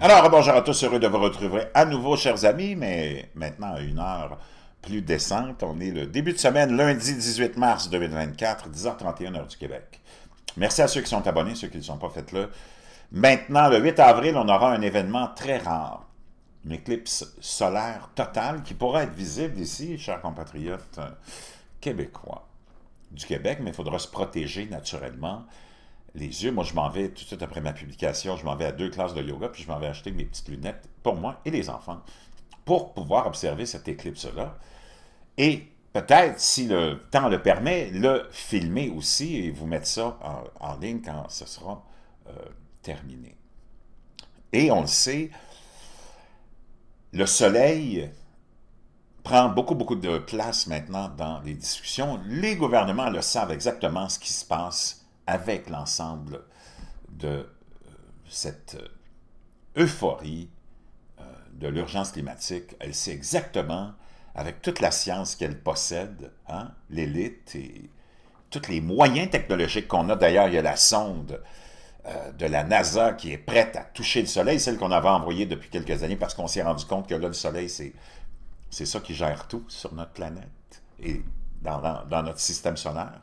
Alors, bonjour à tous, heureux de vous retrouver à nouveau, chers amis, mais maintenant à une heure plus décente. On est le début de semaine, lundi 18 mars 2024, 10h31 heure du Québec. Merci à ceux qui sont abonnés, ceux qui ne sont pas faites là. Maintenant, le 8 avril, on aura un événement très rare, une éclipse solaire totale qui pourra être visible d'ici, chers compatriotes euh, québécois du Québec, mais il faudra se protéger naturellement les yeux. Moi, je m'en vais tout de suite après ma publication, je m'en vais à deux classes de yoga, puis je m'en vais acheter mes petites lunettes pour moi et les enfants pour pouvoir observer cette éclipse-là. Et peut-être, si le temps le permet, le filmer aussi et vous mettre ça en, ligne quand ce sera euh, terminé. Et on le sait, le soleil prend beaucoup, beaucoup de place maintenant dans les discussions. Les gouvernements le savent exactement ce qui se passe avec l'ensemble de euh, cette euh, euphorie euh, de l'urgence climatique. Elle sait exactement, avec toute la science qu'elle possède, hein, l'élite et tous les moyens technologiques qu'on a. D'ailleurs, il y a la sonde de la NASA qui est prête à toucher le Soleil, celle qu'on avait envoyée depuis quelques années parce qu'on s'est rendu compte que là, le Soleil, c'est ça qui gère tout sur notre planète et dans, dans notre système solaire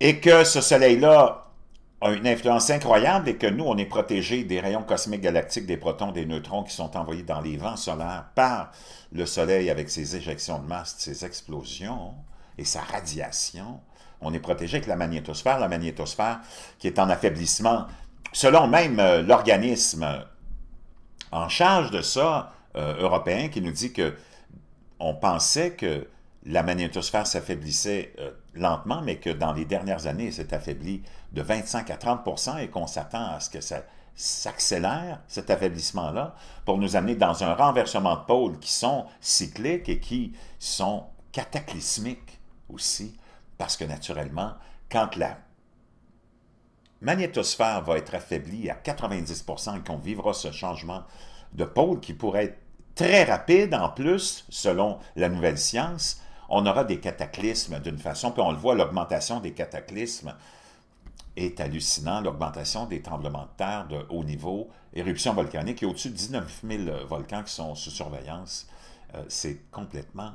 et que ce soleil-là a une influence incroyable et que nous, on est protégés des rayons cosmiques galactiques, des protons, des neutrons qui sont envoyés dans les vents solaires par le soleil avec ses éjections de masse, ses explosions et sa radiation. On est protégé avec la magnétosphère, la magnétosphère qui est en affaiblissement. Selon même euh, l'organisme en charge de ça, euh, européen, qui nous dit que on pensait que la magnétosphère s'affaiblissait euh, lentement, mais que dans les dernières années, elle s'est affaiblie de 25 à 30 et qu'on s'attend à ce que ça s'accélère, cet affaiblissement-là, pour nous amener dans un renversement de pôles qui sont cycliques et qui sont cataclysmiques aussi, parce que naturellement, quand la magnétosphère va être affaiblie à 90 et qu'on vivra ce changement de pôle qui pourrait être très rapide en plus, selon la nouvelle science, on aura des cataclysmes d'une façon, puis on le voit, l'augmentation des cataclysmes est hallucinant, l'augmentation des tremblements de terre de haut niveau, éruption volcanique, et au-dessus de 19 000 euh, volcans qui sont sous surveillance, euh, c'est complètement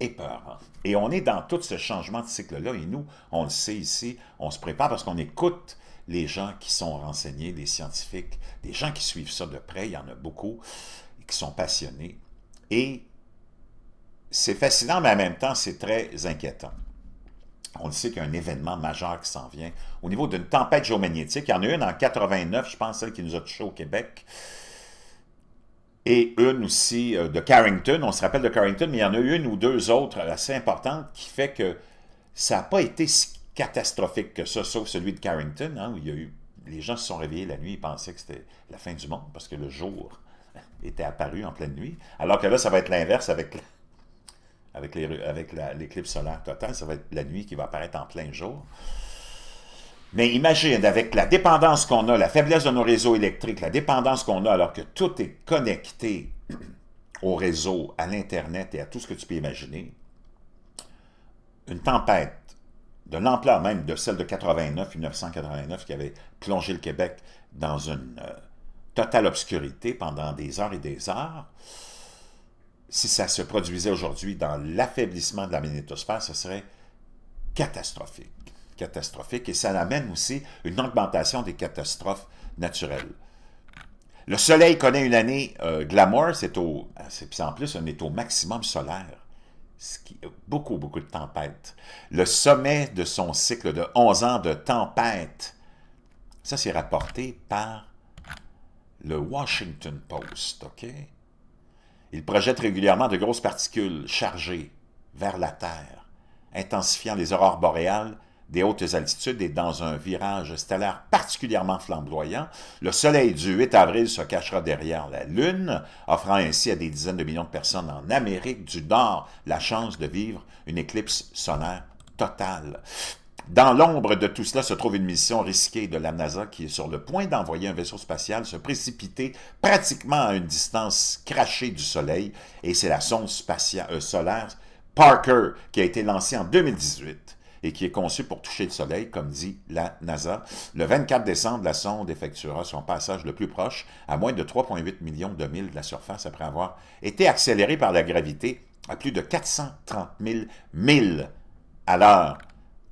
épeurant. Et on est dans tout ce changement de cycle-là, et nous, on le sait ici, on se prépare parce qu'on écoute les gens qui sont renseignés, les scientifiques, les gens qui suivent ça de près, il y en a beaucoup, qui sont passionnés, et c'est fascinant, mais en même temps, c'est très inquiétant. On sait qu'il y a un événement majeur qui s'en vient. Au niveau d'une tempête géomagnétique, il y en a une en 89, je pense, celle qui nous a touchés au Québec. Et une aussi euh, de Carrington. On se rappelle de Carrington, mais il y en a eu une ou deux autres assez importantes qui fait que ça n'a pas été si catastrophique que ça, sauf celui de Carrington, hein, où il y a eu... Les gens se sont réveillés la nuit, et pensaient que c'était la fin du monde, parce que le jour était apparu en pleine nuit. Alors que là, ça va être l'inverse avec avec l'éclipse solaire totale, ça va être la nuit qui va apparaître en plein jour. Mais imagine, avec la dépendance qu'on a, la faiblesse de nos réseaux électriques, la dépendance qu'on a alors que tout est connecté au réseau, à l'Internet et à tout ce que tu peux imaginer, une tempête de l'ampleur même de celle de 89, 1989, qui avait plongé le Québec dans une euh, totale obscurité pendant des heures et des heures, si ça se produisait aujourd'hui dans l'affaiblissement de la magnétosphère, ce serait catastrophique. Catastrophique. Et ça amène aussi une augmentation des catastrophes naturelles. Le soleil connaît une année euh, glamour, c'est au... en plus, on est au maximum solaire. Ce qui, beaucoup, beaucoup de tempêtes. Le sommet de son cycle de 11 ans de tempêtes. Ça, c'est rapporté par le Washington Post, OK? Il projette régulièrement de grosses particules chargées vers la Terre, intensifiant les aurores boréales des hautes altitudes et dans un virage stellaire particulièrement flamboyant, le soleil du 8 avril se cachera derrière la Lune, offrant ainsi à des dizaines de millions de personnes en Amérique du Nord la chance de vivre une éclipse solaire totale. Dans l'ombre de tout cela se trouve une mission risquée de la NASA qui est sur le point d'envoyer un vaisseau spatial se précipiter pratiquement à une distance crachée du Soleil, et c'est la sonde spatiale, euh, solaire Parker qui a été lancée en 2018 et qui est conçue pour toucher le Soleil, comme dit la NASA. Le 24 décembre, la sonde effectuera son passage le plus proche, à moins de 3,8 millions de milles de la surface, après avoir été accélérée par la gravité à plus de 430 000 milles à l'heure.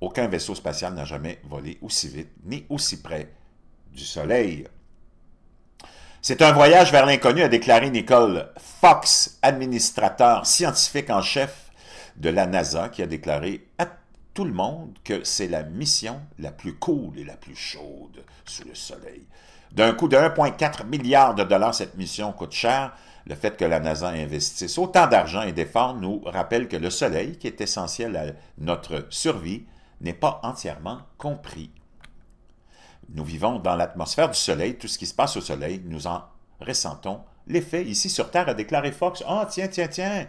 Aucun vaisseau spatial n'a jamais volé aussi vite ni aussi près du Soleil. C'est un voyage vers l'inconnu, a déclaré Nicole Fox, administrateur scientifique en chef de la NASA, qui a déclaré à tout le monde que c'est la mission la plus cool et la plus chaude sous le Soleil. D'un coût de 1,4 milliard de dollars, cette mission coûte cher. Le fait que la NASA investisse autant d'argent et d'efforts nous rappelle que le Soleil, qui est essentiel à notre survie, n'est pas entièrement compris. Nous vivons dans l'atmosphère du Soleil, tout ce qui se passe au Soleil, nous en ressentons l'effet. Ici sur Terre, a déclaré Fox, « Ah, oh, tiens, tiens, tiens !»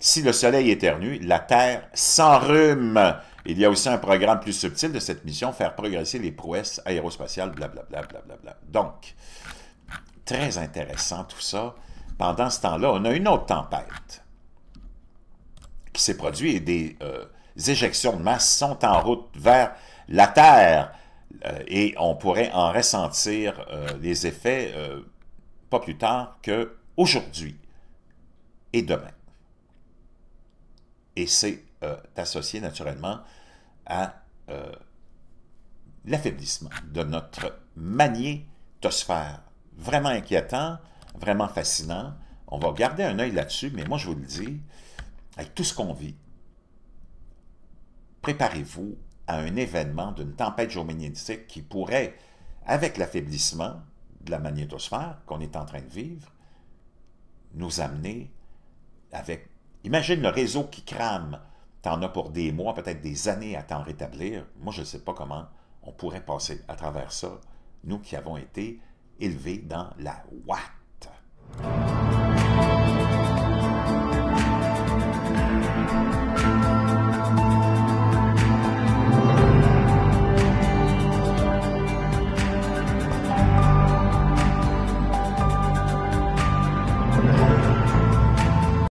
Si le Soleil éternue, la Terre s'enrhume. Il y a aussi un programme plus subtil de cette mission, faire progresser les prouesses aérospatiales, blablabla. Bla, bla, bla, Donc, très intéressant tout ça. Pendant ce temps-là, on a une autre tempête qui s'est produite et des... Euh, éjections de masse sont en route vers la Terre euh, et on pourrait en ressentir euh, les effets euh, pas plus tard que aujourd'hui et demain. Et c'est associé naturellement à l'affaiblissement de notre magnétosphère. Vraiment inquiétant, vraiment fascinant. On va garder un œil là-dessus, mais moi je vous le dis, avec tout ce qu'on vit, préparez-vous à un événement d'une tempête géomagnétique qui pourrait, avec l'affaiblissement de la magnétosphère qu'on est en train de vivre, nous amener avec... Imagine le réseau qui crame. T'en as pour des mois, peut-être des années à t'en rétablir. Moi, je ne sais pas comment on pourrait passer à travers ça, nous qui avons été élevés dans la ouate.